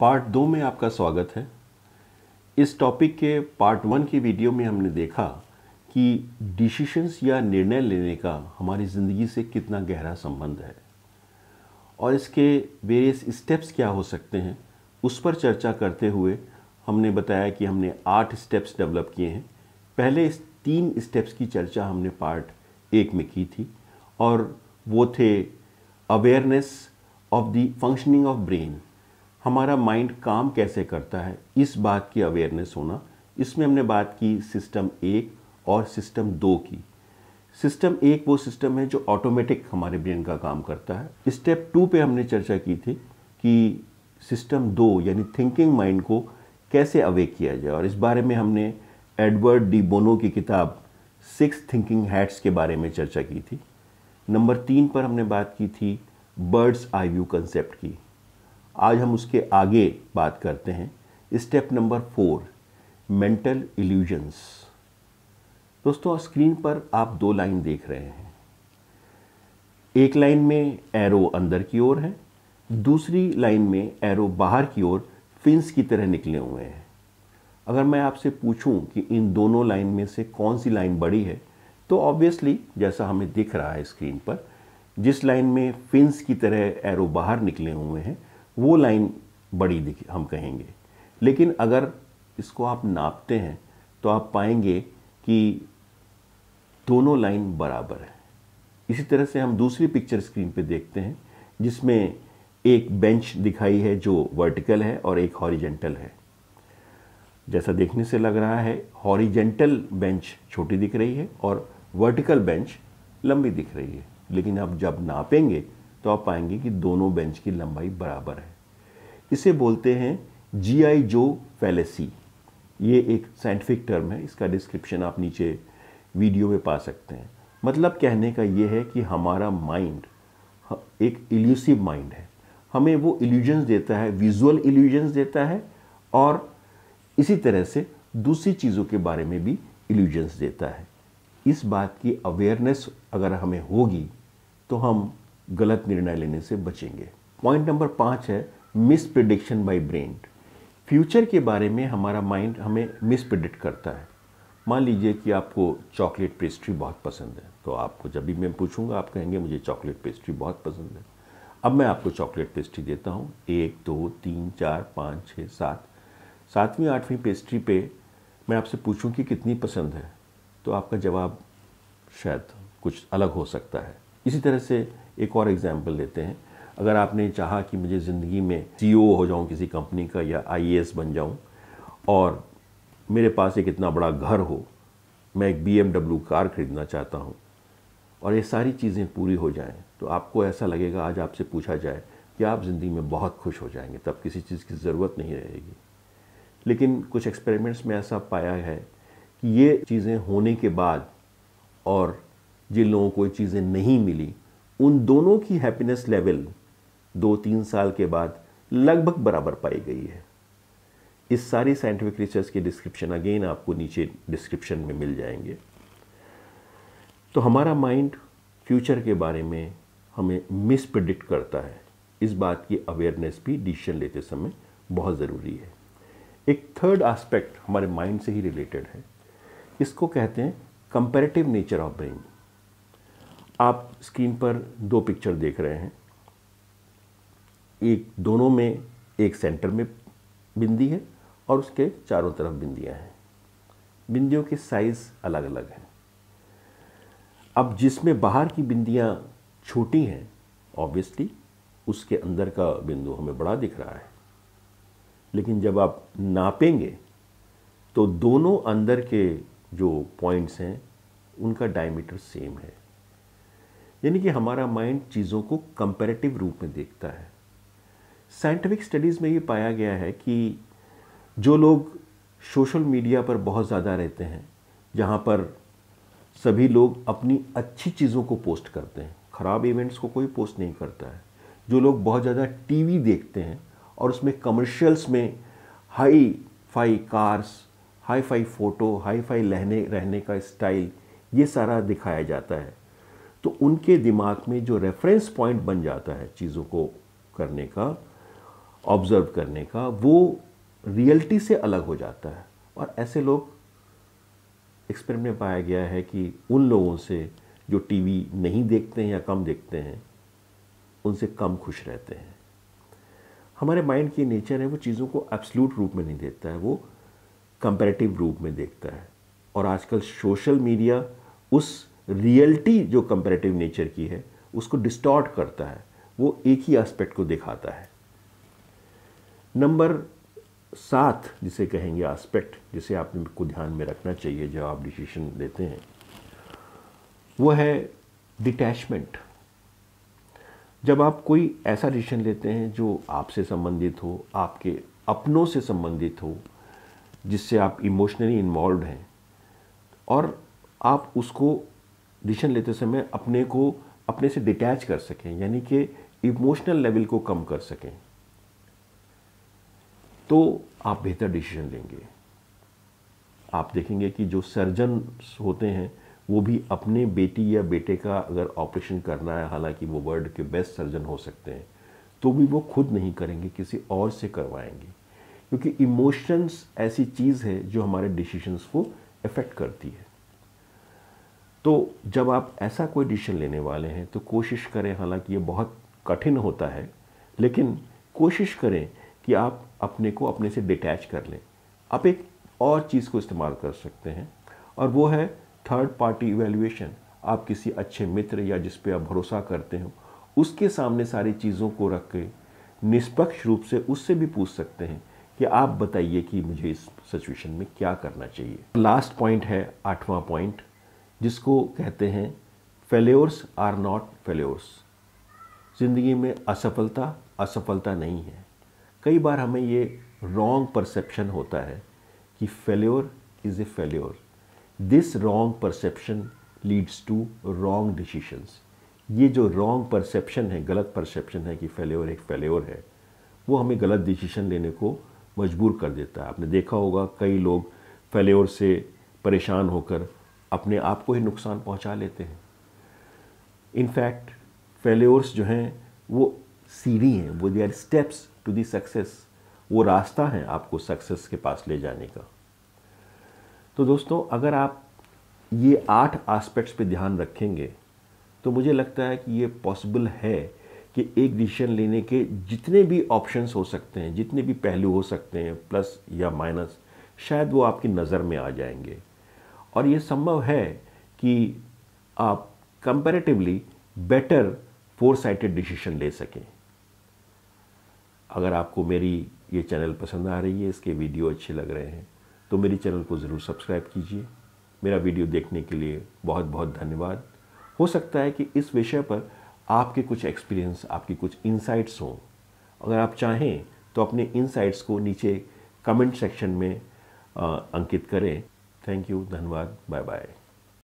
part दो में आपका स्वागत है इस टॉपिक के पार्ट वन की वीडियो में हमने देखा कि डिसीशंस या निर्णय लेने का हमारी ज़िंदगी से कितना गहरा संबंध है और इसके वेरियस स्टेप्स क्या हो सकते हैं उस पर चर्चा करते हुए हमने बताया कि हमने आठ स्टेप्स डेवलप किए हैं पहले इस तीन स्टेप्स की चर्चा हमने पार्ट एक में की थी और वो थे awareness of the functioning of brain हमारा माइंड काम कैसे करता है इस बात की अवेयरनेस होना इसमें हमने बात की सिस्टम एक और सिस्टम दो की सिस्टम एक वो सिस्टम है जो ऑटोमेटिक हमारे ब्रेन का काम करता है स्टेप टू पे हमने चर्चा की थी कि सिस्टम दो यानी थिंकिंग माइंड को कैसे अवेक किया जाए और इस बारे में हमने एडवर्ड डी बोनो की किताब सिक्स थिंकिंग हैट्स के बारे में चर्चा की थी नंबर तीन पर हमने बात की थी बर्ड्स आई व्यू कंसेप्ट की आज हम उसके आगे बात करते हैं step number four mental illusions दोस्तों स्क्रीन पर आप दो लाइन देख रहे हैं एक लाइन में एरो अंदर की ओर है दूसरी लाइन में एरो बाहर की ओर फिंस की तरह निकले हुए हैं अगर मैं आपसे पूछूं कि इन दोनों लाइन में से कौन सी लाइन बड़ी है तो ऑब्वियसली जैसा हमें दिख रहा है स्क्रीन पर जिस लाइन में फिंस की तरह एरो बाहर निकले हुए हैं वो लाइन बड़ी दिख हम कहेंगे लेकिन अगर इसको आप नापते हैं तो आप पाएंगे कि दोनों लाइन बराबर है इसी तरह से हम दूसरी पिक्चर स्क्रीन पे देखते हैं जिसमें एक बेंच दिखाई है जो वर्टिकल है और एक हॉरिजेंटल है जैसा देखने से लग रहा है हॉरिजेंटल बेंच छोटी दिख रही है और वर्टिकल बेंच लंबी दिख रही है लेकिन आप जब नापेंगे तो आप पाएंगे कि दोनों बेंच की लंबाई बराबर है इसे बोलते हैं जी आई जो फैलेसी ये एक साइंटिफिक टर्म है इसका डिस्क्रिप्शन आप नीचे वीडियो में पा सकते हैं मतलब कहने का ये है कि हमारा माइंड एक इल्यूसिव माइंड है हमें वो इल्यूजन्स देता है विजुअल इल्यूजन्स देता है और इसी तरह से दूसरी चीज़ों के बारे में भी इल्यूजन्स देता है इस बात की अवेयरनेस अगर हमें होगी तो हम गलत निर्णय लेने से बचेंगे पॉइंट नंबर पाँच है misprediction by brain future के बारे में हमारा माइंड हमें मिस प्रिडिक्ट करता है मान लीजिए कि आपको चॉकलेट पेस्ट्री बहुत पसंद है तो आपको जब भी मैं पूछूंगा आप कहेंगे मुझे चॉकलेट पेस्ट्री बहुत पसंद है अब मैं आपको चॉकलेट पेस्ट्री देता हूँ एक दो तीन चार पाँच छः सात सातवीं आठवीं पेस्ट्री पे मैं आपसे पूछूं कि कितनी पसंद है तो आपका जवाब शायद कुछ अलग हो सकता है इसी तरह से एक और एग्जाम्पल लेते हैं अगर आपने चाहा कि मुझे ज़िंदगी में सी e हो जाऊँ किसी कंपनी का या आई e बन जाऊँ और मेरे पास एक इतना बड़ा घर हो मैं एक बी कार ख़रीदना चाहता हूँ और ये सारी चीज़ें पूरी हो जाएं तो आपको ऐसा लगेगा आज आपसे पूछा जाए कि आप ज़िंदगी में बहुत खुश हो जाएंगे तब किसी चीज़ की ज़रूरत नहीं रहेगी लेकिन कुछ एक्सपेरिमेंट्स में ऐसा पाया है कि ये चीज़ें होने के बाद और जिन लोगों को चीज़ें नहीं मिली उन दोनों की हैप्पीनेस लेवल दो तीन साल के बाद लगभग बराबर पाई गई है इस सारी साइंटिफिक रिसर्च के डिस्क्रिप्शन अगेन आपको नीचे डिस्क्रिप्शन में मिल जाएंगे तो हमारा माइंड फ्यूचर के बारे में हमें मिस प्रिडिक्ट करता है इस बात की अवेयरनेस भी डिसीजन लेते समय बहुत ज़रूरी है एक थर्ड एस्पेक्ट हमारे माइंड से ही रिलेटेड है इसको कहते हैं कंपेरेटिव नेचर ऑफ ब्रेन आप स्क्रीन पर दो पिक्चर देख रहे हैं एक दोनों में एक सेंटर में बिंदी है और उसके चारों तरफ बिंदियां हैं बिंदियों के साइज़ अलग अलग हैं अब जिसमें बाहर की बिंदियां छोटी हैं ऑब्वियसली उसके अंदर का बिंदु हमें बड़ा दिख रहा है लेकिन जब आप नापेंगे तो दोनों अंदर के जो पॉइंट्स हैं उनका डायमीटर सेम है यानी कि हमारा माइंड चीज़ों को कंपेरेटिव रूप में देखता है साइंटिफिक स्टडीज़ में ये पाया गया है कि जो लोग सोशल मीडिया पर बहुत ज़्यादा रहते हैं जहाँ पर सभी लोग अपनी अच्छी चीज़ों को पोस्ट करते हैं ख़राब इवेंट्स को कोई पोस्ट नहीं करता है जो लोग बहुत ज़्यादा टीवी देखते हैं और उसमें कमर्शियल्स में hi fi cars hi fi photo hi fi रहने रहने का स्टाइल ये सारा दिखाया जाता है तो उनके दिमाग में जो रेफरेंस पॉइंट बन जाता है चीज़ों को करने का ऑब्ज़र्व करने का वो रियलिटी से अलग हो जाता है और ऐसे लोग एक्सपेरिमेंट में पाया गया है कि उन लोगों से जो टीवी नहीं देखते हैं या कम देखते हैं उनसे कम खुश रहते हैं हमारे माइंड की नेचर है वो चीज़ों को एब्सलूट रूप में नहीं देखता है वो कंपेरेटिव रूप में देखता है और आजकल सोशल मीडिया उस रियलिटी जो कंपेरेटिव नेचर की है उसको डिस्टॉर्ट करता है वो एक ही एस्पेक्ट को दिखाता है नंबर सात जिसे कहेंगे एस्पेक्ट जिसे आपको ध्यान में रखना चाहिए जब आप डिसीशन लेते हैं वो है डिटैचमेंट जब आप कोई ऐसा डिसीशन लेते हैं जो आपसे संबंधित हो आपके अपनों से संबंधित हो जिससे आप इमोशनली इन्वॉल्व हैं और आप उसको डिसीजन लेते समय अपने को अपने से डिटैच कर सकें यानी कि इमोशनल लेवल को कम कर सकें तो आप बेहतर डिसीजन लेंगे आप देखेंगे कि जो सर्जन होते हैं वो भी अपने बेटी या बेटे का अगर ऑपरेशन करना है हालांकि वो वर्ल्ड के बेस्ट सर्जन हो सकते हैं तो भी वो खुद नहीं करेंगे किसी और से करवाएंगे क्योंकि इमोशंस ऐसी चीज़ है जो हमारे डिसीजंस को इफ़ेक्ट करती है तो जब आप ऐसा कोई डिसीजन लेने वाले हैं तो कोशिश करें हालांकि ये बहुत कठिन होता है लेकिन कोशिश करें कि आप अपने को अपने से डिटैच कर लें आप एक और चीज़ को इस्तेमाल कर सकते हैं और वो है थर्ड पार्टी इवेल्यूशन आप किसी अच्छे मित्र या जिस पे आप भरोसा करते हो उसके सामने सारी चीज़ों को रख के निष्पक्ष रूप से उससे भी पूछ सकते हैं कि आप बताइए कि मुझे इस सिचुएशन में क्या करना चाहिए लास्ट पॉइंट है आठवां पॉइंट जिसको कहते हैं फेल्योर्स आर नॉट फेल्योर्स ज़िंदगी में असफलता असफलता नहीं है कई बार हमें ये रॉन्ग परसेप्शन होता है कि failure is a failure this wrong perception leads to wrong decisions ये जो रॉन्ग परसेप्शन है गलत परसेप्शन है कि फेल्योर एक फेल्योर है वो हमें गलत डिसीशन लेने को मजबूर कर देता है आपने देखा होगा कई लोग फेल्योर से परेशान होकर अपने आप को ही नुकसान पहुंचा लेते हैं इनफैक्ट फेल्योर्स जो हैं वो सीढ़ी हैं वो they are steps to the success वो रास्ता है आपको सक्सेस के पास ले जाने का तो दोस्तों अगर आप ये आठ एस्पेक्ट्स पे ध्यान रखेंगे तो मुझे लगता है कि ये पॉसिबल है कि एक डिसीजन लेने के जितने भी ऑप्शंस हो सकते हैं जितने भी पहलू हो सकते हैं प्लस या माइनस शायद वो आपकी नज़र में आ जाएंगे और ये संभव है कि आप comparatively better foresighted decision ले सकें अगर आपको मेरी ये चैनल पसंद आ रही है इसके वीडियो अच्छे लग रहे हैं तो मेरी चैनल को ज़रूर सब्सक्राइब कीजिए मेरा वीडियो देखने के लिए बहुत बहुत धन्यवाद हो सकता है कि इस विषय पर आपके कुछ एक्सपीरियंस आपकी कुछ इनसाइट्स हों अगर आप चाहें तो अपने इनसाइट्स को नीचे कमेंट सेक्शन में आ, अंकित करें थैंक यू धन्यवाद बाय बाय